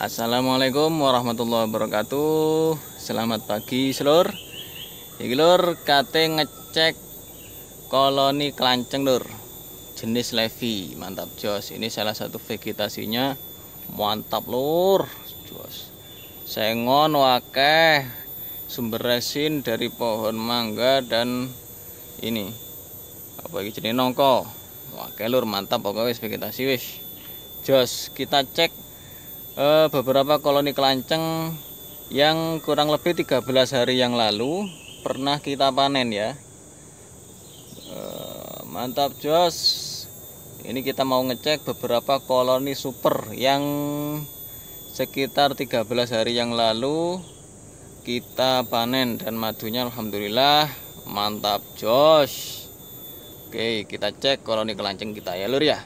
Assalamualaikum warahmatullahi wabarakatuh Selamat pagi selur Iki lur kate ngecek koloni kelanceng lur Jenis levi mantap jos Ini salah satu vegetasinya mantap lur jos Sengon wakeh sumber resin dari pohon mangga dan ini apa iki jenis nongko wakeh lur mantap pokoknya vegetasi wis jos kita cek eh, beberapa koloni kelanceng yang kurang lebih 13 hari yang lalu pernah kita panen ya eh, mantap jos ini kita mau ngecek beberapa koloni super yang sekitar 13 hari yang lalu kita panen dan madunya Alhamdulillah mantap jos Oke kita cek koloni kelanceng kita ya lur ya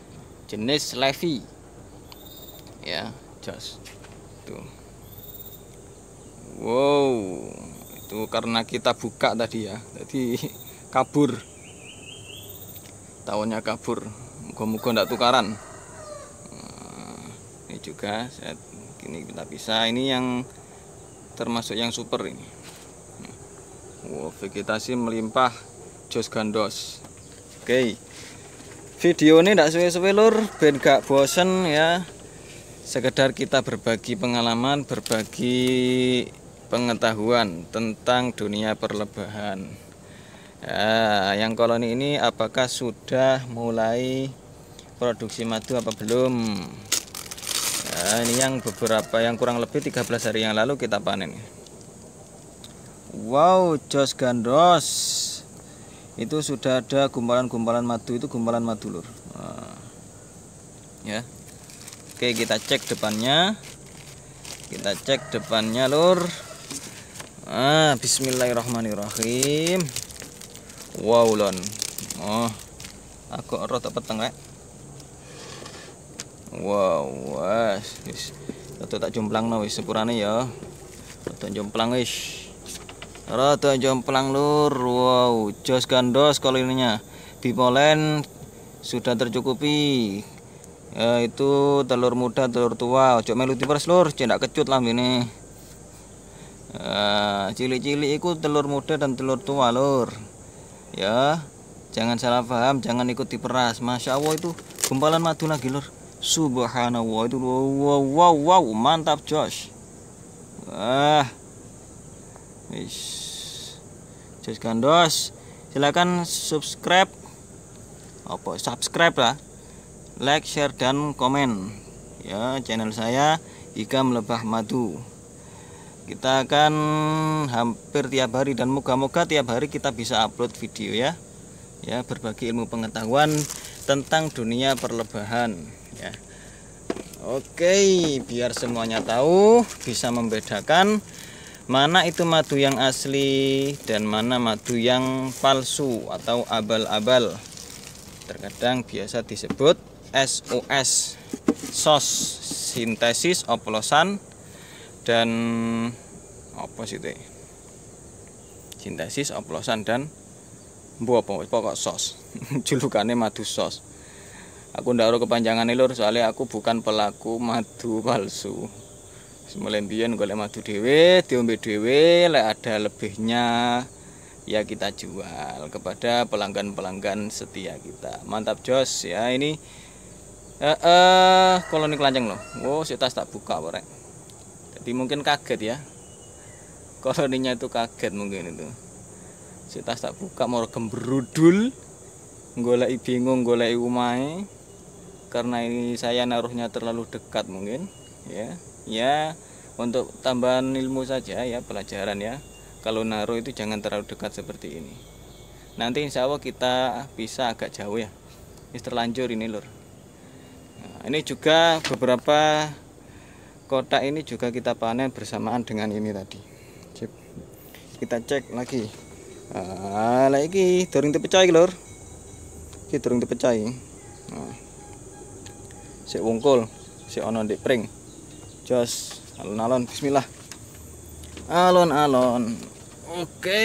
jenis Levi ya Jas, tuh wow itu karena kita buka tadi ya jadi kabur tahunnya kabur moga-moga tidak tukaran nah, ini juga saya ini kita bisa ini yang termasuk yang super ini wow, vegetasi melimpah jos gandos oke okay. video ini tidak suwe-suwe lur ben gak bosen ya sekedar kita berbagi pengalaman, berbagi pengetahuan tentang dunia perlebahan. Ya, yang koloni ini apakah sudah mulai produksi madu apa belum? Ya, ini yang beberapa yang kurang lebih 13 hari yang lalu kita panen. Wow, jos gandos. Itu sudah ada gumpalan-gumpalan madu itu gumpalan madu lur. ya. Oke kita cek depannya kita cek depannya lur ah Bismillahirrahmanirrahim wow lon oh aku rotok peteng rek eh. wow wes tuh tak jomplang no wis ya rotok jomplang wis rotok jomplang lur wow jos gandos kalau ininya bipolen sudah tercukupi ya, itu telur muda telur tua ojo melu tipers lur cendak kecut lah ini eh, cili-cili ikut itu telur muda dan telur tua lur ya jangan salah paham jangan ikut diperas masya allah itu gumpalan madu lagi lur subhanallah itu wow wow wow mantap Josh ah, Is. Josh Gandos silakan subscribe apa subscribe lah like, share, dan komen ya channel saya Ika Melebah Madu kita akan hampir tiap hari dan moga-moga tiap hari kita bisa upload video ya ya berbagi ilmu pengetahuan tentang dunia perlebahan ya Oke biar semuanya tahu bisa membedakan mana itu madu yang asli dan mana madu yang palsu atau abal-abal terkadang biasa disebut SOS, SOS sintesis oplosan dan apa sih itu sintesis oplosan dan buah apa pokok SOS julukannya madu SOS aku ndak kepanjangan e, lur soalnya aku bukan pelaku madu palsu mulai mbiyen golek madu dewe diombe DW le ada lebihnya ya kita jual kepada pelanggan-pelanggan setia kita mantap jos ya ini eh, eh koloni kelanceng loh oh si tas tak buka korek jadi mungkin kaget ya koloninya itu kaget mungkin itu si tas tak buka mau gembrudul golek bingung golek umai karena ini saya naruhnya terlalu dekat mungkin ya ya untuk tambahan ilmu saja ya pelajaran ya kalau naruh itu jangan terlalu dekat seperti ini nanti insya Allah kita bisa agak jauh ya ini terlanjur ini lor ini juga beberapa kotak ini juga kita panen bersamaan dengan ini tadi Cip. kita cek lagi ah, lagi dorong dipecah lor Kita dorong dipecah nah. si Wongkol, si ono di pring jos alon-alon bismillah alon-alon oke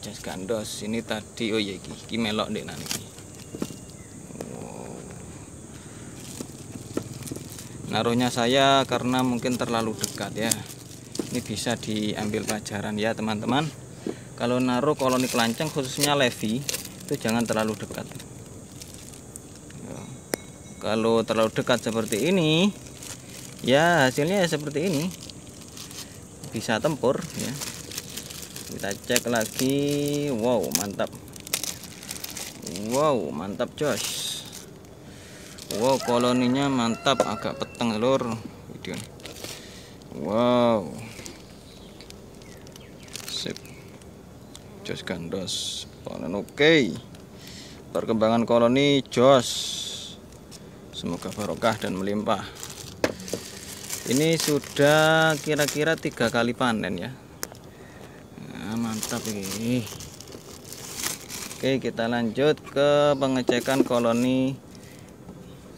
jos gandos ini tadi oh iya iki melok ndek nanti naruhnya saya karena mungkin terlalu dekat ya ini bisa diambil pelajaran ya teman-teman kalau naruh koloni kelanceng khususnya levi itu jangan terlalu dekat ya. kalau terlalu dekat seperti ini ya hasilnya ya seperti ini bisa tempur ya kita cek lagi wow mantap wow mantap Josh wow koloninya mantap agak peteng lur video wow sip jos gandos panen oke okay. perkembangan koloni jos semoga barokah dan melimpah ini sudah kira-kira tiga kali panen ya nah, mantap ini Oke, kita lanjut ke pengecekan koloni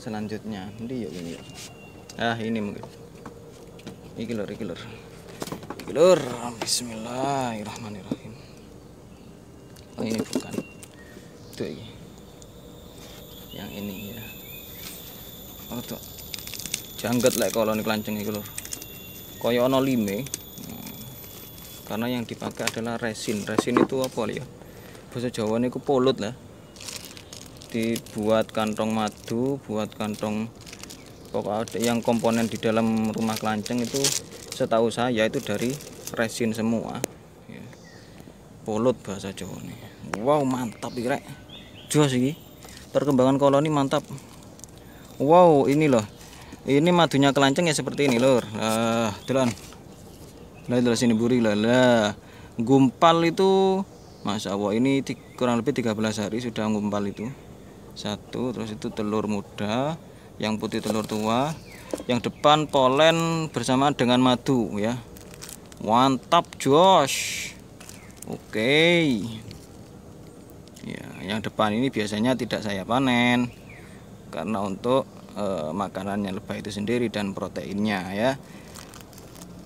selanjutnya ini yuk ini ah ini mungkin ini lor ini lor ini lor Bismillahirrahmanirrahim oh ini bukan itu ini yang ini ya oh tuh janggut lah kalau ini kelanceng ini lor koyo no lime hmm. karena yang dipakai adalah resin resin itu apa ya bahasa Jawa ini polut lah buat kantong madu buat kantong pokoknya yang komponen di dalam rumah kelanceng itu setahu saya itu dari resin semua ya. polut bahasa Jawa nih wow mantap kira jual sih. perkembangan koloni mantap wow ini loh ini madunya kelanceng ya seperti ini lor lah telan lah dari sini buri lah lah gumpal itu Masya Allah ini kurang lebih 13 hari sudah gumpal itu satu terus itu telur muda yang putih telur tua yang depan polen bersama dengan madu ya mantap Josh oke okay. ya yang depan ini biasanya tidak saya panen karena untuk e, eh, makanannya lebah itu sendiri dan proteinnya ya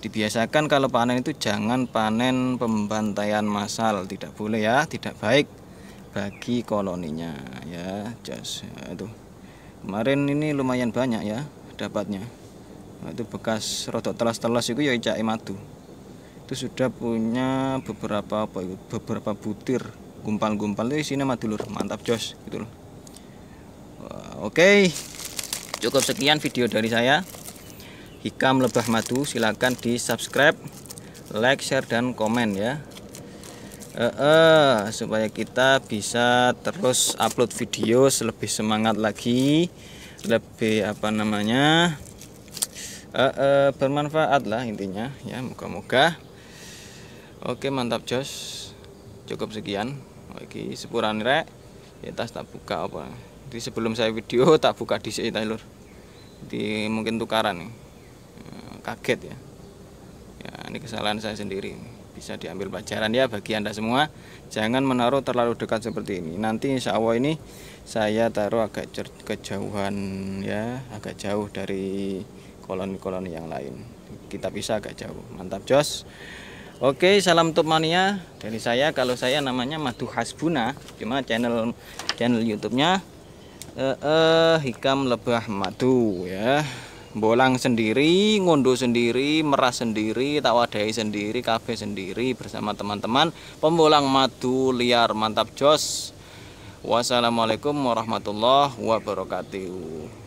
dibiasakan kalau panen itu jangan panen pembantaian massal tidak boleh ya tidak baik bagi koloninya ya jas ya, itu kemarin ini lumayan banyak ya dapatnya itu bekas rotok telas-telas itu ya cak madu itu sudah punya beberapa apa beberapa butir gumpal-gumpal di sini madu lur mantap jos gitu loh oke cukup sekian video dari saya hikam lebah madu silahkan di subscribe like share dan komen ya uh, supaya kita bisa terus upload video lebih semangat lagi lebih apa namanya uh, uh, bermanfaat lah intinya ya moga-moga oke mantap Jos cukup sekian lagi sepuran rek kita ya, tas tak buka apa di sebelum saya video tak buka di sini lur di mungkin tukaran nih kaget ya ya ini kesalahan saya sendiri bisa diambil pelajaran ya bagi anda semua jangan menaruh terlalu dekat seperti ini nanti insya Allah ini saya taruh agak kejauhan ya agak jauh dari kolon koloni yang lain kita bisa agak jauh mantap jos Oke, salam top mania dari saya. Kalau saya namanya Madu Hasbuna, cuma channel channel YouTube-nya eh, uh, Hikam Lebah Madu ya bolang sendiri, ngunduh sendiri, meras sendiri, tawadai sendiri, kafe sendiri bersama teman-teman pembolang madu liar mantap jos. Wassalamualaikum warahmatullahi wabarakatuh.